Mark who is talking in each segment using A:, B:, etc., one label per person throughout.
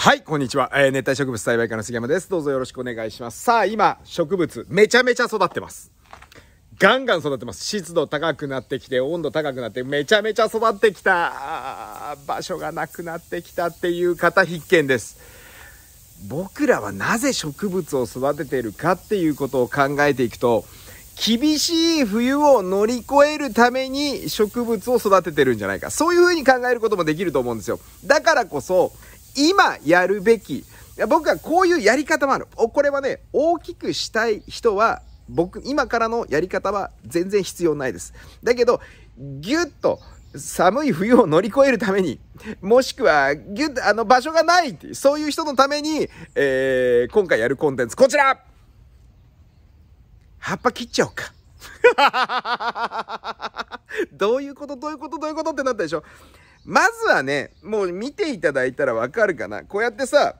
A: はい、こんにちは。えー、熱帯植物栽培家の杉山です。どうぞよろしくお願いします。さあ、今、植物、めちゃめちゃ育ってます。ガンガン育ってます。湿度高くなってきて、温度高くなって、めちゃめちゃ育ってきた。場所がなくなってきたっていう方必見です。僕らはなぜ植物を育てているかっていうことを考えていくと、厳しい冬を乗り越えるために植物を育ててるんじゃないか。そういうふうに考えることもできると思うんですよ。だからこそ、今やるべき僕はこういうやり方もあるこれはね大きくしたい人は僕今からのやり方は全然必要ないですだけどギュッと寒い冬を乗り越えるためにもしくはギュッとあの場所がないってそういう人のために、えー、今回やるコンテンツこちら葉っぱ切っちゃおうか どういうことどういうことどういうことってなったでしょまずはね、もう見ていただいたらわかるかな。こうやってさ、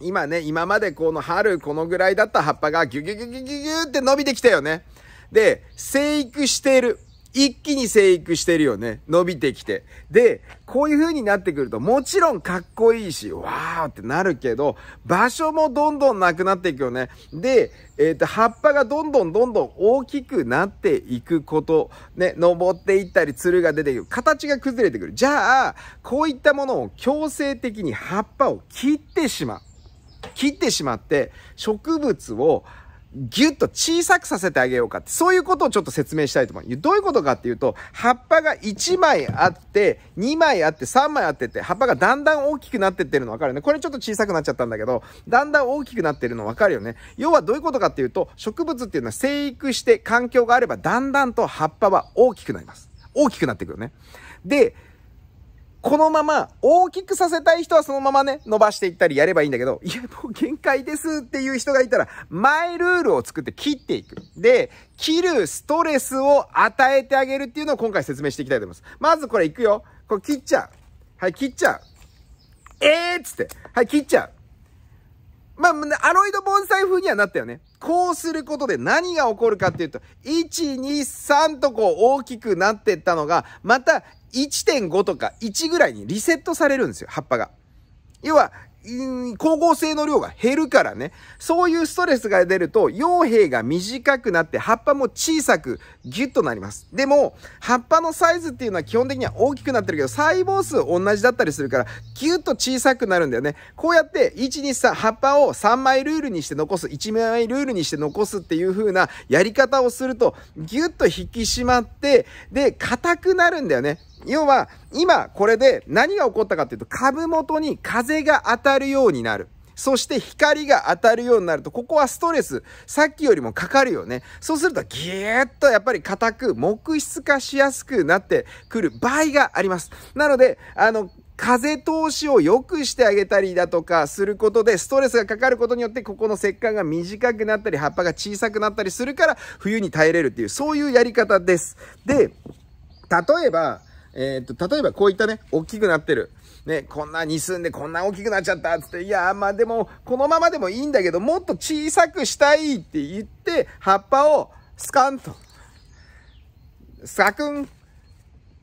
A: 今ね、今までこの春このぐらいだった葉っぱがギュギュギュギュギュギュって伸びてきたよね。で、生育している。一気に生育してるよね。伸びてきて。で、こういう風になってくると、もちろんかっこいいし、わーってなるけど、場所もどんどんなくなっていくよね。で、えっ、ー、と、葉っぱがどんどんどんどん大きくなっていくこと、ね、登っていったり、つるが出てくる。形が崩れてくる。じゃあ、こういったものを強制的に葉っぱを切ってしまう。切ってしまって、植物をギュッと小さくさせてあげようかって、そういうことをちょっと説明したいと思う。どういうことかっていうと、葉っぱが1枚あって、2枚あって、3枚あってって、葉っぱがだんだん大きくなってってるの分かるよね。これちょっと小さくなっちゃったんだけど、だんだん大きくなってるの分かるよね。要はどういうことかっていうと、植物っていうのは生育して環境があれば、だんだんと葉っぱは大きくなります。大きくなってくるね。で、このまま大きくさせたい人はそのままね、伸ばしていったりやればいいんだけど、いや、もう限界ですっていう人がいたら、マイルールを作って切っていく。で、切るストレスを与えてあげるっていうのを今回説明していきたいと思います。まずこれいくよ。これ切っちゃう。はい、切っちゃう。えーっつって。はい、切っちゃう。まあ、アロイド盆栽風にはなったよね。こうすることで何が起こるかっていうと、1、2、3とこう大きくなってったのが、また1.5とか1ぐらいにリセットされるんですよ、葉っぱが。要は、光合成の量が減るからね、そういうストレスが出ると、傭兵が短くなって、葉っぱも小さく、ギュッとなります。でも、葉っぱのサイズっていうのは基本的には大きくなってるけど、細胞数同じだったりするから、ギュッと小さくなるんだよね。こうやって、1、2、3、葉っぱを3枚ルールにして残す、1枚ルールにして残すっていう風なやり方をすると、ギュッと引き締まって、で、硬くなるんだよね。要は、今これで何が起こったかっていうと、株元に風が当たるようになる。そして光が当たるようになると、ここはストレス、さっきよりもかかるよね。そうすると、ぎゅーっとやっぱり硬く、木質化しやすくなってくる場合があります。なので、あの、風通しを良くしてあげたりだとかすることで、ストレスがかかることによって、ここの石棺が短くなったり、葉っぱが小さくなったりするから、冬に耐えれるっていう、そういうやり方です。で、例えば、えー、っと、例えばこういったね、大きくなってる。ね、こんなに住んでこんな大きくなっちゃったっつって、いや、まあでも、このままでもいいんだけど、もっと小さくしたいって言って、葉っぱをスカンと、サクン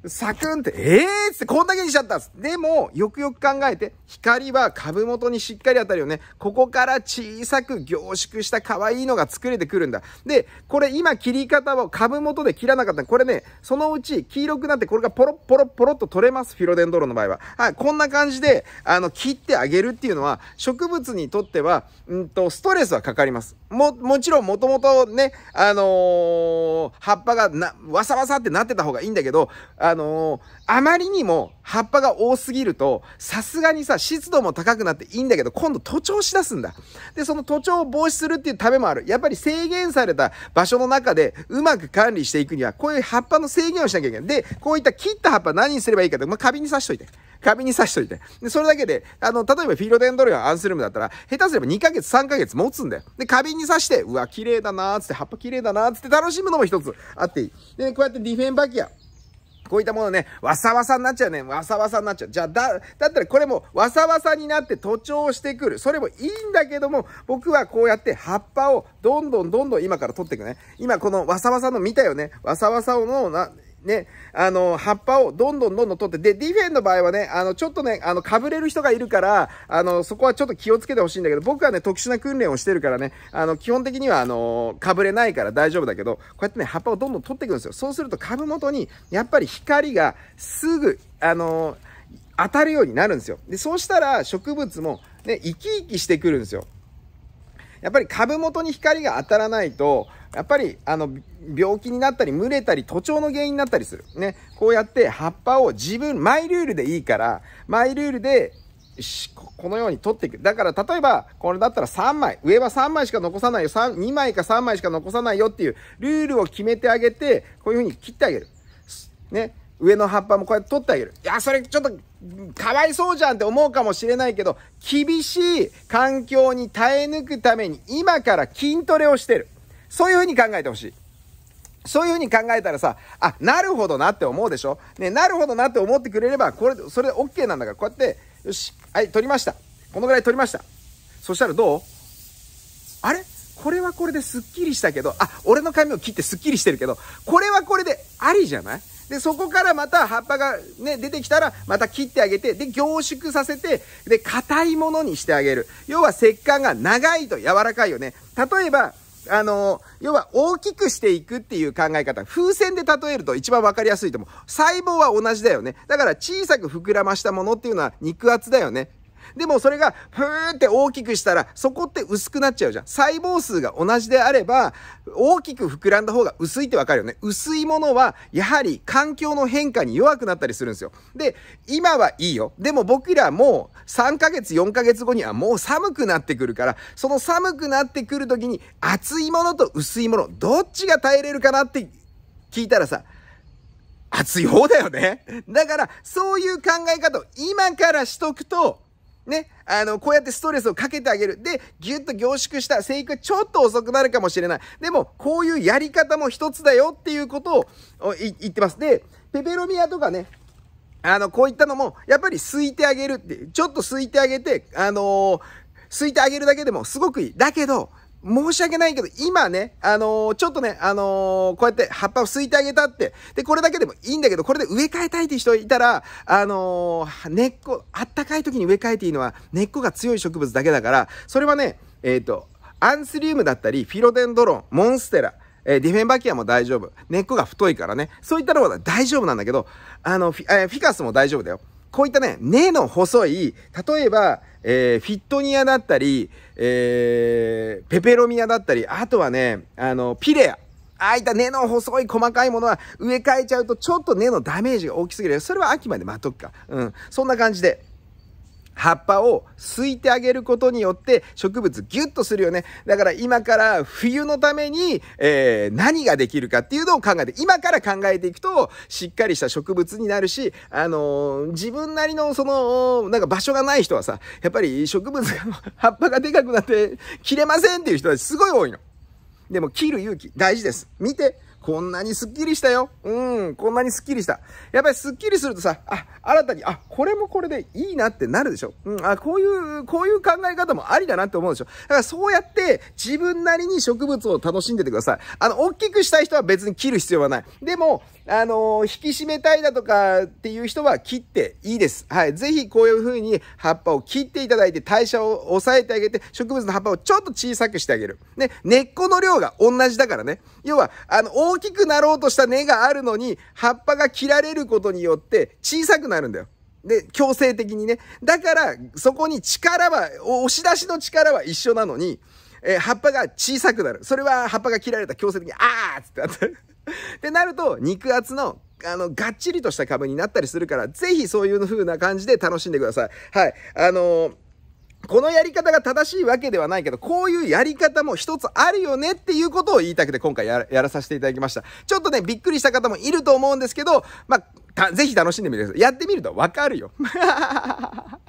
A: サクンって、ええー、ってこんだけにしちゃったんです。でも、よくよく考えて、光は株元にしっかり当たるよね。ここから小さく凝縮した可愛いのが作れてくるんだ。で、これ今切り方を株元で切らなかった。これね、そのうち黄色くなってこれがポロッポロッポロッと取れます。フィロデンドロの場合は。はい、こんな感じで、あの、切ってあげるっていうのは、植物にとっては、うんと、ストレスはかかります。も、もちろんもともとね、あのー、葉っぱがな、わさわさってなってた方がいいんだけど、あのー、あまりにも葉っぱが多すぎると、さすがにさ、湿度も高くなっていいんだけど、今度徒長しだすんだ。で、その徒長を防止するっていうためもある。やっぱり制限された場所の中でうまく管理していくには、こういう葉っぱの制限をしなきゃいけない。で、こういった切った葉っぱ何にすればいいかって、まあ、カビに刺しといて。カビに刺しといて。で、それだけで、あの、例えばフィロデンドルやアンスルムだったら、下手すれば2ヶ月、3ヶ月持つんだよ。で、花瓶に刺して、うわ、綺麗だなーつって、葉っぱ綺麗だなーつって楽しむのも一つあっていい。で、こうやってディフェンバキア。こういったものね、わさわさになっちゃうね。わさわさになっちゃう。じゃあ、だ、だったらこれもわさわさになって徒長してくる。それもいいんだけども、僕はこうやって葉っぱをどんどんどんどん今から取っていくね。今このわさわさの見たよね。わさわさのな、ね、あの、葉っぱをどんどんどんどん取って、で、ディフェンの場合はね、あの、ちょっとね、あの、かぶれる人がいるから、あの、そこはちょっと気をつけてほしいんだけど、僕はね、特殊な訓練をしてるからね、あの、基本的には、あの、かぶれないから大丈夫だけど、こうやってね、葉っぱをどんどん取っていくんですよ。そうすると株元に、やっぱり光がすぐ、あの、当たるようになるんですよ。で、そうしたら植物もね、生き生きしてくるんですよ。やっぱり株元に光が当たらないと、やっぱり、あの、病気になったり、蒸れたり、徒長の原因になったりする。ね。こうやって葉っぱを自分、マイルールでいいから、マイルールで、このように取っていく。だから、例えば、これだったら3枚、上は3枚しか残さないよ、3、2枚か3枚しか残さないよっていうルールを決めてあげて、こういう風に切ってあげる。ね。上の葉っぱもこうやって取ってあげる。いや、それちょっと、かわいそうじゃんって思うかもしれないけど、厳しい環境に耐え抜くために、今から筋トレをしてる。そういうふうに考えてほしい。そういうふうに考えたらさ、あ、なるほどなって思うでしょね、なるほどなって思ってくれれば、これ、それで OK なんだから、こうやって、よし、はい、取りました。このぐらい取りました。そしたらどうあれこれはこれですっきりしたけど、あ、俺の髪を切ってすっきりしてるけど、これはこれでありじゃないで、そこからまた葉っぱがね、出てきたら、また切ってあげて、で、凝縮させて、で、硬いものにしてあげる。要は、石棺が長いと柔らかいよね。例えば、あの、要は大きくしていくっていう考え方、風船で例えると一番分かりやすいと思う。細胞は同じだよね。だから小さく膨らましたものっていうのは肉厚だよね。でもそれが、ふーって大きくしたら、そこって薄くなっちゃうじゃん。細胞数が同じであれば、大きく膨らんだ方が薄いってわかるよね。薄いものは、やはり環境の変化に弱くなったりするんですよ。で、今はいいよ。でも僕らもう3ヶ月、4ヶ月後にはもう寒くなってくるから、その寒くなってくる時に、熱いものと薄いもの、どっちが耐えれるかなって聞いたらさ、熱い方だよね。だから、そういう考え方を今からしとくと、ね、あの、こうやってストレスをかけてあげる。で、ぎゅっと凝縮した生育ちょっと遅くなるかもしれない。でも、こういうやり方も一つだよっていうことを言ってます。で、ペペロミアとかね、あの、こういったのも、やっぱりすいてあげるって、ちょっとすいてあげて、あのー、すいてあげるだけでもすごくいい。だけど、申し訳ないけど、今ね、あのー、ちょっとね、あのー、こうやって葉っぱをすいてあげたって、で、これだけでもいいんだけど、これで植え替えたいって人いたら、あのー、根っこ、あったかい時に植え替えていいのは、根っこが強い植物だけだから、それはね、えっ、と、アンスリウムだったり、フィロデンドロン、モンステラ、えディフェンバキアも大丈夫。根っこが太いからね。そういったのは大丈夫なんだけど、あの、フィ,、えフィカスも大丈夫だよ。こういったね、根の細い、例えば、えー、フィットニアだったり、えー、ペペロミアだったり、あとはね、あの、ピレア。ああいった根の細い細かいものは植え替えちゃうとちょっと根のダメージが大きすぎる。それは秋まで待っとくか。うん。そんな感じで。葉っぱをすいてあげることによって植物ギュッとするよね。だから今から冬のために、えー、何ができるかっていうのを考えて、今から考えていくとしっかりした植物になるし、あのー、自分なりのその、なんか場所がない人はさ、やっぱり植物が、葉っぱがでかくなって切れませんっていう人はすごい多いの。でも切る勇気大事です。見て。こんなにスッキリしたよ。うん、こんなにスッキリした。やっぱりスッキリするとさ、あ、新たに、あ、これもこれでいいなってなるでしょ。うん、あ、こういう、こういう考え方もありだなって思うでしょ。だからそうやって自分なりに植物を楽しんでてください。あの、大きくしたい人は別に切る必要はない。でも、あのー、引き締めたいだとかっていう人は切っていいです。はい。ぜひこういう風に葉っぱを切っていただいて代謝を抑えてあげて植物の葉っぱをちょっと小さくしてあげる。ね、根っこの量が同じだからね。要は、あの、大大きくなろうとした根があるのに、葉っぱが切られることによって小さくなるんだよ。で、強制的にね。だから、そこに力は、押し出しの力は一緒なのに、えー、葉っぱが小さくなる。それは葉っぱが切られた強制的に、あーつってなっ ってなると、肉厚のあの、がっちりとした株になったりするから、ぜひそういう風な感じで楽しんでください。はい。あのーこのやり方が正しいわけではないけど、こういうやり方も一つあるよねっていうことを言いたくて今回やらさせていただきました。ちょっとね、びっくりした方もいると思うんですけど、まあ、ぜひ楽しんでみてください。やってみるとわかるよ。は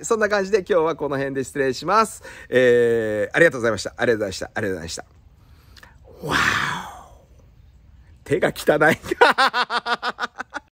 A: い、そんな感じで今日はこの辺で失礼します。えー、ありがとうございました。ありがとうございました。ありがとうございました。わー手が汚い。